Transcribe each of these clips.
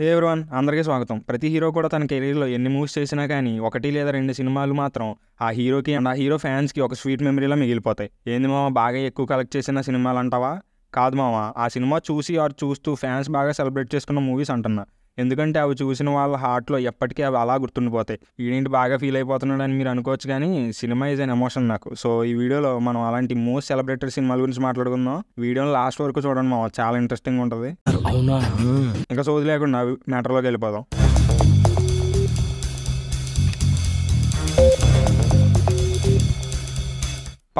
హే everyone అందరికీ స్వాగతం ప్రతి హీరో కూడా తన కెరీర్లో ఎన్ని మూవ్స్ చేసినా కానీ ఒకటి లేదా రెండు సినిమాలు మాత్రం ఆ హీరోకి అండ్ ఆ హీరో ఫ్యాన్స్కి ఒక స్వీట్ మెమరీలా మిగిలిపోతాయి ఏంది మామ బాగా ఎక్కువ కలెక్ట్ చేసిన సినిమాలు అంటావా కాదు మామ ఆ సినిమా చూసి ఆరు చూస్తూ ఫ్యాన్స్ బాగా సెలబ్రేట్ చేసుకున్న మూవీస్ అంటున్నా ఎందుకంటే అవి చూసిన వాళ్ళ హార్ట్లో ఎప్పటికీ అవి అలా గుర్తుండిపోతాయి ఈడేంటి బాగా ఫీల్ అయిపోతున్నాడు అని మీరు అనుకోవచ్చు కానీ సినిమా ఈజ్ అన్ ఎమోషన్ నాకు సో ఈ వీడియోలో మనం అలాంటి మోస్ట్ సెలబ్రేటెడ్ సినిమాల గురించి మాట్లాడుకుందాం వీడియోని లాస్ట్ వరకు చూడండి మా చాలా ఇంట్రెస్టింగ్ ఉంటుంది ఇంకా సోది లేకుండా మ్యాటర్లోకి వెళ్ళిపోదాం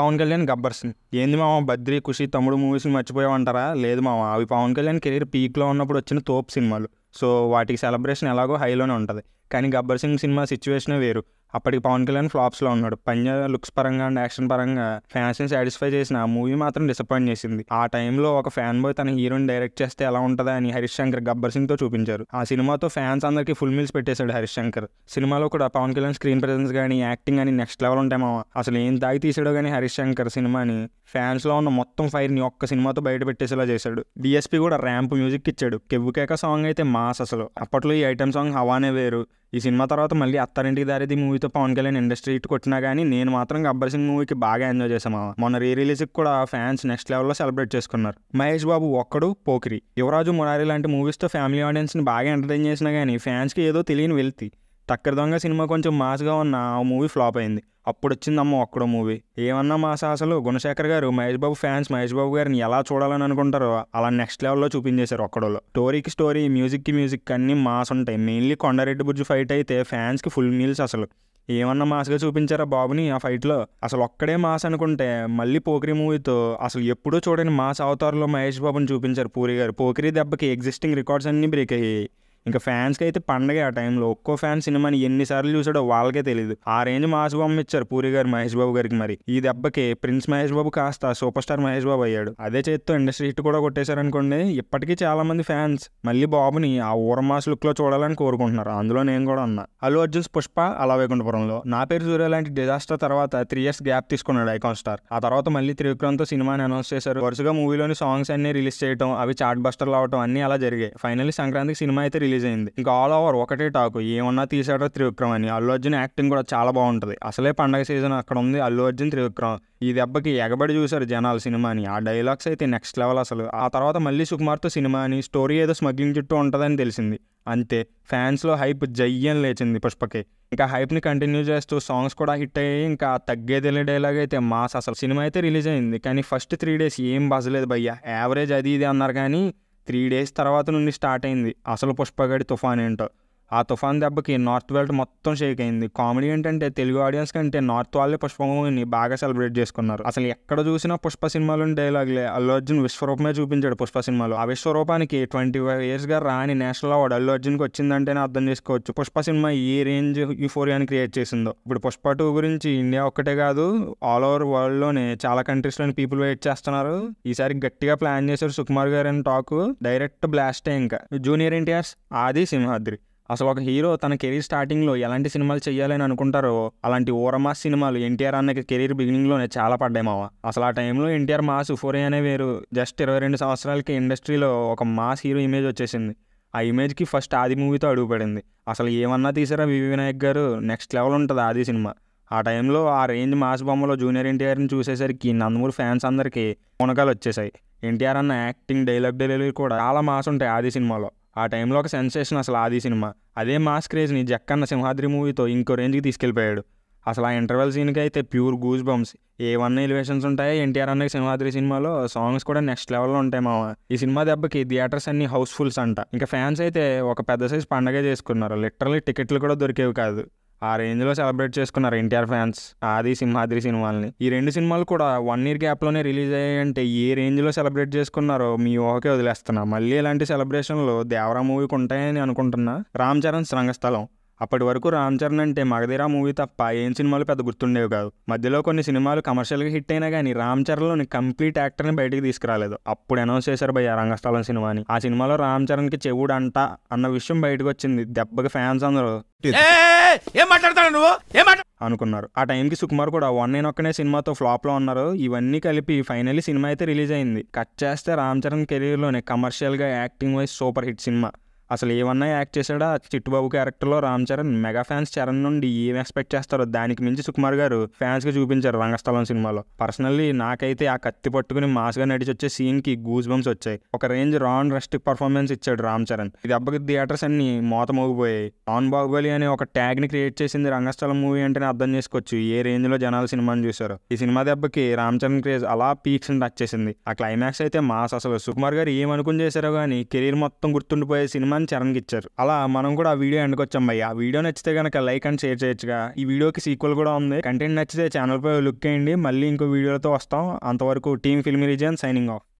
పవన్ కళ్యాణ్ గబ్బర్ సింగ్ ఏంది మామ బద్రి ఖుషి తమ్ముడు మూవీస్ని మర్చిపోయావంటారా లేదు మామ అవి పవన్ కళ్యాణ్ కెరీర్ పీక్లో ఉన్నప్పుడు వచ్చిన తోపు సినిమాలు సో వాటికి సెలబ్రేషన్ ఎలాగో హైలోనే ఉంటుంది కానీ గబ్బర్ సింగ్ సినిమా సిచ్యువేషనే వేరు అప్పటికి పవన్ కళ్యాణ్ ఫ్లాప్స్లో ఉన్నాడు పంజా లుక్స్ పరంగా అండ్ యాక్షన్ పరంగా ఫ్యాన్స్ని సాటిస్ఫై చేసిన మూవీ మాత్రం డిసప్పాయింట్ చేసింది ఆ టైంలో ఒక ఫ్యాన్ బాయ్ తన హీరోని డైరెక్ట్ చేస్తే ఎలా ఉంటుందా అని హరీష్ శంకర్ గబ్బర్ సింగ్తో చూపించారు ఆ సినిమాతో ఫ్యాన్స్ అందరికీ ఫుల్ మీల్స్ పెట్టేశాడు హరీష్ శంకర్ సినిమాలో కూడా పవన్ కళ్యాణ్ స్క్రీన్ ప్రెజెన్స్ కానీ యాక్టింగ్ అని నెక్స్ట్ లెవెల్ ఉంటామో అసలు ఏం తాగి తీసాడో కానీ హరీష్ శంకర్ సినిమాని ఫ్యాన్స్లో ఉన్న మొత్తం ఫైర్ని ఒక్క సినిమాతో బయట పెట్టేసేలా చేశాడు డిఎస్పీ కూడా ర్యాంప్ మ్యూజిక్ ఇచ్చాడు కెవ్వుకేక సాంగ్ అయితే మాస్ అసలు అప్పట్లో ఈ ఐటమ్ సాంగ్ హవానే వేరు ఈ సినిమా తర్వాత మళ్ళీ అత్తారింటికి దారిది మూవీతో పవన్ కళ్యాణ్ ఇండస్ట్రీ హిట్ కొట్టినా కానీ నేను మాత్రం గబ్బర్ సింగ్ మూవీకి బాగా ఎంజాయ్ చేసామా మొన్న రీ రిలీజ్కి కూడా ఫ్యాన్స్ నెక్స్ట్ లెవెల్లో సెలబ్రేట్ చేసుకున్నారు మహేష్ బాబు ఒక్కడు పోకిరి యువరాజు మురారి లాంటి మూవీస్తో ఫ్యామిలీ ఆడియన్స్ని బాగా ఎంటర్టైన్ చేసినా కానీ ఫ్యాన్స్కి ఏదో తెలియని వెళ్తి టక్కర్ దొంగ సినిమా కొంచెం మాస్గా ఉన్న ఆ మూవీ ఫ్లాప్ అయింది అప్పుడు వచ్చింది అమ్మ ఒక్కడో మూవీ ఏమన్నా మాస అసలు గుణశేఖర్ గారు మహేష్ బాబు ఫ్యాన్స్ మహేష్ బాబు గారిని ఎలా చూడాలని అనుకుంటారో అలా నెక్స్ట్ లెవెల్లో చూపించేశారు ఒక్కడోలో స్టోరీకి స్టోరీ మ్యూజిక్కి మ్యూజిక్ అన్నీ మాస్ ఉంటాయి మెయిన్లీ కొండారెడ్డి బుజ్జు ఫైట్ అయితే ఫ్యాన్స్కి ఫుల్ మీల్స్ అసలు ఏమన్నా మాస్గా చూపించారా బాబుని ఆ ఫైట్లో అసలు ఒక్కడే మాస్ అనుకుంటే మళ్ళీ పోకిరి మూవీతో అసలు ఎప్పుడూ చూడని మాస్ అవతారంలో మహేష్ బాబుని చూపించారు పూరి గారు పోకిరి దెబ్బకి ఎగ్జిస్టింగ్ రికార్డ్స్ అన్నీ బ్రేక్ అయ్యాయి ఇంకా ఫ్యాన్స్కి అయితే పండగ ఆ టైంలో ఒక్కో ఫ్యాన్ సినిమాని ఎన్నిసార్లు చూసాడో వాళ్ళకే తెలియదు ఆ రేంజ్ మాస్ బొమ్మ ఇచ్చారు పూరి గారు మహేష్ బాబు గారికి మరి ఈ దెబ్బకి ప్రిన్స్ మహేష్ బాబు కాస్త సూపర్ స్టార్ మహేష్ బాబు అయ్యాడు అదే చేత్తో ఇండస్ట్రీ హిట్ కూడా కొట్టేశారు అనుకోండి ఇప్పటికీ చాలా మంది ఫ్యాన్స్ మళ్ళీ బాబుని ఆ ఊర లుక్ లుక్లో చూడాలని కోరుకుంటున్నారు అందులో నేను కూడా అన్నా అల్లు అర్జున్స్ పుష్ప అలా వైకుంఠపురంలో నా పేరు సూర్య లాంటి డిజాస్టర్ తర్వాత త్రీ ఇయర్స్ గ్యాప్ తీసుకున్నాడు ఐకాన్ స్టార్ ఆ తర్వాత మళ్ళీ త్రివిక్రమ్తో సినిమాని అనౌన్స్ చేశారు వరుసగా మూవీలోని సాంగ్స్ అన్ని రిలీజ్ చేయడం అవి చాట్ బస్టర్లు అవడం అన్ని అలా జరిగాయి ఫైనల్లీ సంక్రాంతికి సినిమా అయితే రిలీజ్ రిలీజ్ అయింది ఇంకా ఆల్ ఓవర్ ఒకటే టాక్ ఏమన్నా తీసాడో త్రివిక్రమ్ అని అల్లు అర్జున్ యాక్టింగ్ కూడా చాలా బాగుంటుంది అసలే పండగ సీజన్ అక్కడ ఉంది అల్లు అర్జున్ త్రివిక్రమ్ ఈ దెబ్బకి ఎగబడి చూశారు జనాలు సినిమాని ఆ డైలాగ్స్ అయితే నెక్స్ట్ లెవెల్ అసలు ఆ తర్వాత మళ్ళీ సుకుమార్తో సినిమాని స్టోరీ ఏదో స్మగ్లింగ్ చుట్టూ ఉంటుందని తెలిసింది అంతే ఫ్యాన్స్లో హైప్ జయ్యం లేచింది పుష్పకి ఇంకా హైప్ని కంటిన్యూ చేస్తూ సాంగ్స్ కూడా హిట్ అయ్యాయి ఇంకా తగ్గేదేలే డైలాగ్ అయితే మాస్ అసలు సినిమా అయితే రిలీజ్ అయింది కానీ ఫస్ట్ త్రీ డేస్ ఏం బజలేదు భయ్య యావరేజ్ అది ఇది అన్నారు కానీ త్రీ డేస్ తర్వాత నుండి స్టార్ట్ అయింది అసలు పుష్పగడి తుఫాన్ ఏంటో ఆ తుఫాన్ దెబ్బకి నార్త్ వెల్ట్ మొత్తం షేక్ అయింది కామెడీ ఏంటంటే తెలుగు ఆడియన్స్ కంటే నార్త్ వాళ్ళే పుష్పభూమిని బాగా సెలబ్రేట్ చేసుకున్నారు అసలు ఎక్కడ చూసినా పుష్ప సినిమాలోని డైలాగ్లే అల్లు అర్జున్ విశ్వరూపమే చూపించాడు పుష్ప సినిమాలో ఆ విశ్వరూపానికి ట్వంటీ ఫైవ్ గా రాని నేషనల్ అవార్డ్ అల్లు అర్జున్కి వచ్చిందంటేనే అర్థం చేసుకోవచ్చు పుష్ప సినిమా ఏ రేంజ్ యూఫోరియాని క్రియేట్ చేసిందో ఇప్పుడు పుష్ప టూ గురించి ఇండియా ఒక్కటే కాదు ఆల్ ఓవర్ వరల్డ్లోనే చాలా కంట్రీస్లోని పీపుల్ వెయిట్ చేస్తున్నారు ఈసారి గట్టిగా ప్లాన్ చేశారు సుకుమార్ గారు అని టాక్ డైరెక్ట్ బ్లాస్టే ఇంకా జూనియర్ ఎన్టీఆర్స్ ఆది సింహాద్రి అసలు ఒక హీరో తన కెరీర్ స్టార్టింగ్లో ఎలాంటి సినిమాలు చేయాలని అనుకుంటారో అలాంటి ఓరమా సినిమాలు ఎన్టీఆర్ అన్నకి కెరీర్ బిగినింగ్లోనే చాలా పడ్డాయి మావ అసలు ఆ టైంలో ఎన్టీఆర్ మాస్ ఫోరే అనే వేరు జస్ట్ ఇరవై రెండు సంవత్సరాలకి ఇండస్ట్రీలో ఒక మాస్ హీరో ఇమేజ్ వచ్చేసింది ఆ ఇమేజ్కి ఫస్ట్ ఆది మూవీతో అడుగుపడింది అసలు ఏమన్నా తీసారా వివి వినాయక్ గారు నెక్స్ట్ లెవెల్ ఉంటుంది ఆది సినిమా ఆ టైంలో ఆ రేంజ్ మాస్ బొమ్మలో జూనియర్ ఎన్టీఆర్ని చూసేసరికి నందమూరి ఫ్యాన్స్ అందరికీ పునకాలు వచ్చేసాయి ఎన్టీఆర్ అన్న యాక్టింగ్ డైలాగ్ డెలివరీ కూడా చాలా మాస్ ఉంటాయి ఆది సినిమాలో ఆ టైంలో ఒక సెన్సేషన్ అసలు ఆది సినిమా అదే మాస్ క్రేజ్ని జక్కన్న సింహాద్రి మూవీతో ఇంకో రేంజ్కి తీసుకెళ్ళిపోయాడు అసలు ఆ ఇంటర్వెల్ సీన్కి అయితే pure goose bumps A one elevations ఉంటాయో ఎన్టీఆర్ అన్నకి సింహాద్రి సినిమాలో సాంగ్స్ కూడా నెక్స్ట్ లెవెల్లో ఉంటాయి మామ ఈ సినిమా దెబ్బకి థియేటర్స్ అన్ని హౌస్ఫుల్స్ అంట ఇంకా ఫ్యాన్స్ అయితే ఒక పెద్ద సైజ్ పండగే చేసుకున్నారు లిటరలీ టికెట్లు కూడా దొరికేవి కాదు ఆ రేంజ్లో సెలబ్రేట్ చేసుకున్నారు ఎన్టీఆర్ ఫ్యాన్స్ ఆది సింహాద్రి సినిమాల్ని ఈ రెండు సినిమాలు కూడా వన్ ఇయర్ గ్యాప్లోనే రిలీజ్ అయ్యాయంటే ఏ రేంజ్లో సెలబ్రేట్ చేసుకున్నారో మీ ఊహకే వదిలేస్తున్నా మళ్ళీ ఇలాంటి సెలబ్రేషన్లు దేవరా మూవీకి ఉంటాయని అనుకుంటున్నా రామ్ చరణ్ రంగస్థలం అప్పటి వరకు రామ్ చరణ్ అంటే మగధీరా మూవీ తప్ప ఏం సినిమాలు పెద్ద గుర్తుండేవి కాదు మధ్యలో కొన్ని సినిమాలు కమర్షియల్గా హిట్ అయినా కానీ రామ్ చరణ్లోని కంప్లీట్ యాక్టర్ని బయటికి తీసుకురాలేదు అప్పుడు అనౌన్స్ చేశారు భయ్య రంగస్థలం సినిమాని ఆ సినిమాలో రామ్ చరణ్కి చెవుడు అంట అన్న విషయం బయటకు వచ్చింది దెబ్బకి ఫ్యాన్స్ అందరూ అనుకున్నారు ఆ టైంకి సుకుమార్ కూడా వన్ నైన్ ఒక్కనే సినిమాతో ఫ్లాప్లో ఉన్నారు ఇవన్నీ కలిపి ఫైనల్లీ సినిమా అయితే రిలీజ్ అయింది కట్ చేస్తే రామ్ చరణ్ కెరీర్లోనే కమర్షియల్గా యాక్టింగ్ వైజ్ సూపర్ హిట్ సినిమా అసలు ఏమన్నా యాక్ట్ చేశాడా చిట్టుబాబు క్యారెక్టర్లో రామ్ చరణ్ మెగా ఫ్యాన్స్ చరణ్ నుండి ఏం ఎక్స్పెక్ట్ చేస్తారో దానికి మించి సుకుమార్ గారు ఫ్యాన్స్కి చూపించారు రంగస్థలం సినిమాలో పర్సనల్లీ నాకైతే ఆ కత్తి పట్టుకుని మాస్గా నడిచి వచ్చే సీన్కి గూజ్ బంప్స్ వచ్చాయి ఒక రేంజ్ రాన్ రెస్టిక్ పర్ఫార్మెన్స్ ఇచ్చాడు రామ్ చరణ్ ఇది అబ్బకి థియేటర్స్ అన్ని మోతమోగిపోయాయి ఆన్ బాహుబలి అనే ఒక ట్యాగ్ని క్రియేట్ చేసింది రంగస్థలం మూవీ అంటేనే అర్థం చేసుకోవచ్చు ఏ రేంజ్లో జనాలు సినిమాని చూశారు ఈ సినిమా దెబ్బకి రామ్ చరణ్ క్రేజ్ అలా పీక్స్ని టచ్ చేసింది ఆ క్లైమాక్స్ అయితే మాస్ అసలు సుకుమార్ గారు ఏమనుకుని చేశారో కానీ కెరీర్ మొత్తం గుర్తుండిపోయే సినిమా అని చరణ్కి ఇచ్చారు అలా మనం కూడా ఆ వీడియో ఎండుకొచ్చాం భయ్య ఆ వీడియో నచ్చితే కనుక లైక్ అండ్ షేర్ చేయొచ్చుగా ఈ వీడియోకి సీక్వల్ కూడా ఉంది కంటెంట్ నచ్చితే ఛానల్పై లుక్ చేయండి మళ్ళీ ఇంకో వీడియోలతో వస్తాం అంతవరకు team film region signing of